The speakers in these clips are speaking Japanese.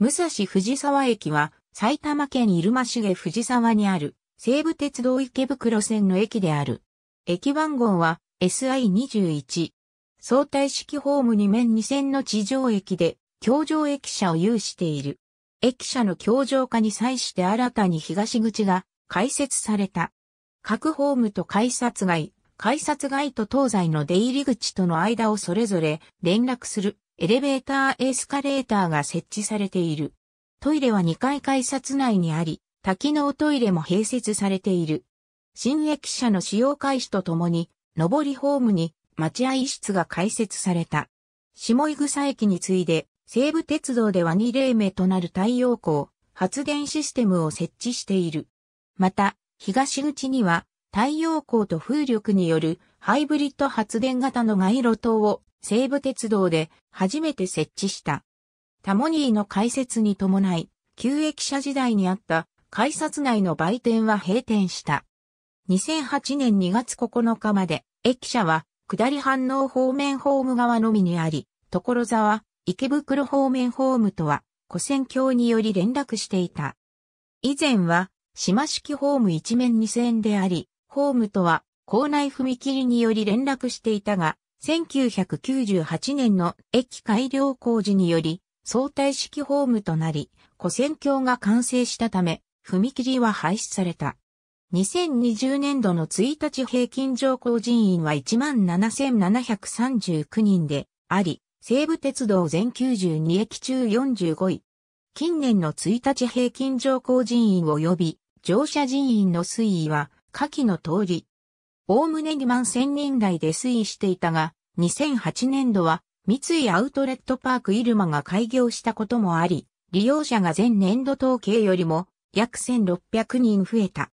武蔵藤沢駅は埼玉県入間市下藤沢にある西武鉄道池袋線の駅である。駅番号は SI21。相対式ホーム2面2線の地上駅で、橋上駅舎を有している。駅舎の橋上化に際して新たに東口が開設された。各ホームと改札街、改札街と東西の出入り口との間をそれぞれ連絡するエレベーターエスカレーターが設置されている。トイレは2階改札内にあり、多機能トイレも併設されている。新駅舎の使用開始とともに、上りホームに待合室が開設された。下井草駅に次いで、西武鉄道では2例目となる太陽光発電システムを設置している。また、東口には太陽光と風力によるハイブリッド発電型の街路灯を西武鉄道で初めて設置した。タモニーの開設に伴い、旧駅舎時代にあった改札内の売店は閉店した。2008年2月9日まで、駅舎は下り反応方面ホーム側のみにあり、所沢、池袋方面ホームとは、古線橋により連絡していた。以前は、島式ホーム一面二線であり、ホームとは、校内踏切により連絡していたが、1998年の駅改良工事により相対式ホームとなり、古線橋が完成したため、踏切は廃止された。2020年度の1日平均乗降人員は17,739人であり、西武鉄道全92駅中45位。近年の1日平均乗降人員及び乗車人員の推移は下記の通り、おおむね2万1000人台で推移していたが、2008年度は三井アウトレットパークイルマが開業したこともあり、利用者が前年度統計よりも約1600人増えた。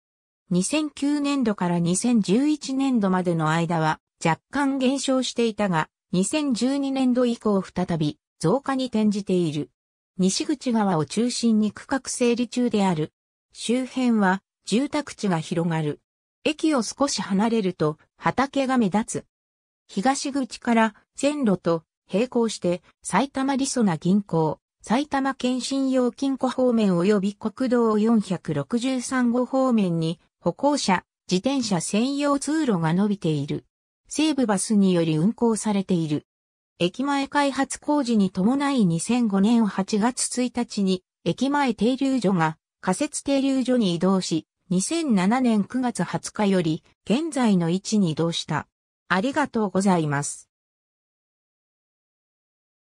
2009年度から2011年度までの間は若干減少していたが、2012年度以降再び増加に転じている。西口側を中心に区画整理中である。周辺は住宅地が広がる。駅を少し離れると畑が目立つ。東口から線路と並行して埼玉理想な銀行、埼玉県信用金庫方面及び国道463号方面に歩行者、自転車専用通路が伸びている。西部バスにより運行されている。駅前開発工事に伴い2005年8月1日に駅前停留所が仮設停留所に移動し、2007年9月20日より現在の位置に移動した。ありがとうございます。